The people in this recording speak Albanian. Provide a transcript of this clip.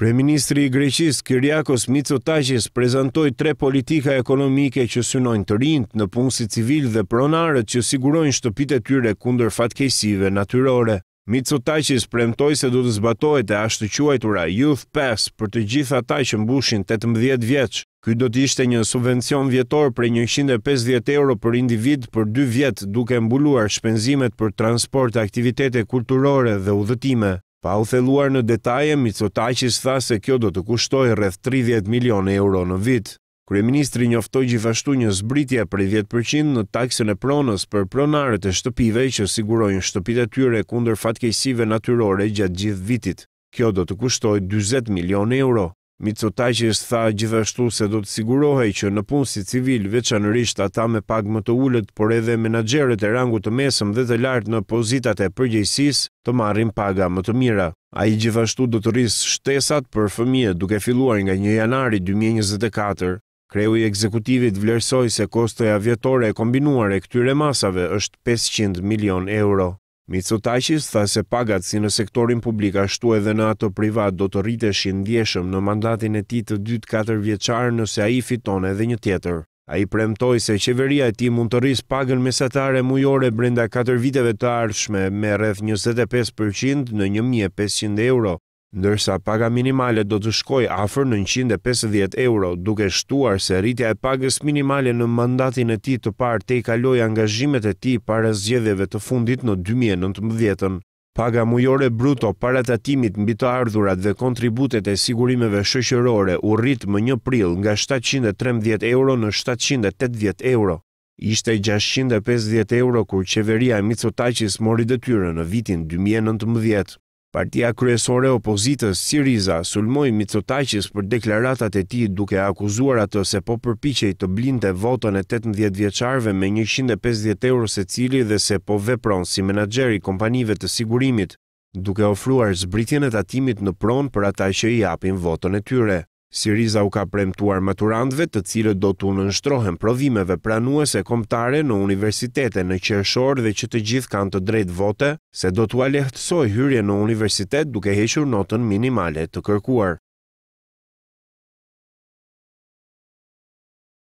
Kryeministri i Greqisë Kyriakos Mitsotakis prezantoi tre politika ekonomike që synojnë të rinjt në punësi civil dhe pronarët që sigurojnë shtëpitë tyre kundër fatkeqësive natyrore. Mitsotakis premtoi se do të zbatohet e ashtë quajtura Youth Pass për të gjithë ata që mbushin 18 vjeç. Ky do të ishte një subvencion vjetor prej 150 euro për individ për 2 vjet, duke mbuluar shpenzimet për transport, aktivitete kulturore dhe udhëtime. Pa u theluar në detaje, Mitsotakis tha se kjo do të kushtoj rreth 30 milion e euro në vit. Kreministri njoftoj gjithashtu një zbritja për 10% në taksën e pronës për pronarët e shtëpive që sigurojnë shtëpitë e tyre kunder fatkeqësive natyrore gjatë gjithë vitit. Kjo do të kushtoj 20 milion e euro. Mitsotaqi është tha gjithashtu se do të sigurohej që në punë si civil veçanërisht ata me pagë më të ulët, por edhe menaxherët e rangut të mesëm dhe të lartë në pozitat e përgjegjësisë të marrin paga më të mira. Ai gjithashtu do të rrisë shtesat për fëmije duke filluar nga 1 janari 2024. Kreu i ekzekutivit vlerësoj se kostoja vjetore e kombinuar e këtyre masave është 500 milion euro. Mitsotashis tha se pagat si në sektorin publik ashtu edhe në ato privat do të rrite shindjeshëm në mandatin e ti të dytë 4 vjeqarë nëse a i fiton edhe një tjetër. A i premtoj se qeveria e ti mund të rrisë pagën mesatare mujore brenda 4 viteve të arshme me rreth 25% në 1500 euro ndërsa paga minimale do të shkoj afer në 150 euro, duke shtuar se rritja e pagës minimale në mandatin e ti të parë te i kaloj angazhimet e ti para zgjedeve të fundit në 2019. Paga mujore bruto para tatimit mbi të ardhurat dhe kontributet e sigurimeve shëqërore u rrit më një pril nga 713 euro në 780 euro. Ishte 650 euro kur qeveria e Mitsotakis mori dëtyre në vitin 2019. Partia kryesore opozitës Siriza sulmoi Mitsotakis për deklaratat e tij duke akuzuar atë se po përpiqej të blinte votën e 18 vjeçarëve me 150 euro secili dhe se po vepron si menaxher i kompanive të sigurimit, duke ofruar zbritjen e tatimit në pronë për ata që i japin votën e tyre. Siriza u ka premtuar maturantve të cilët do të nënështrohen provimeve pranuese komptare në universitete në Qershor dhe që të gjithë kanë të drejt vote, se do t'u alehtësoj hyrje në universitet duke hequr notën minimale të kërkuar.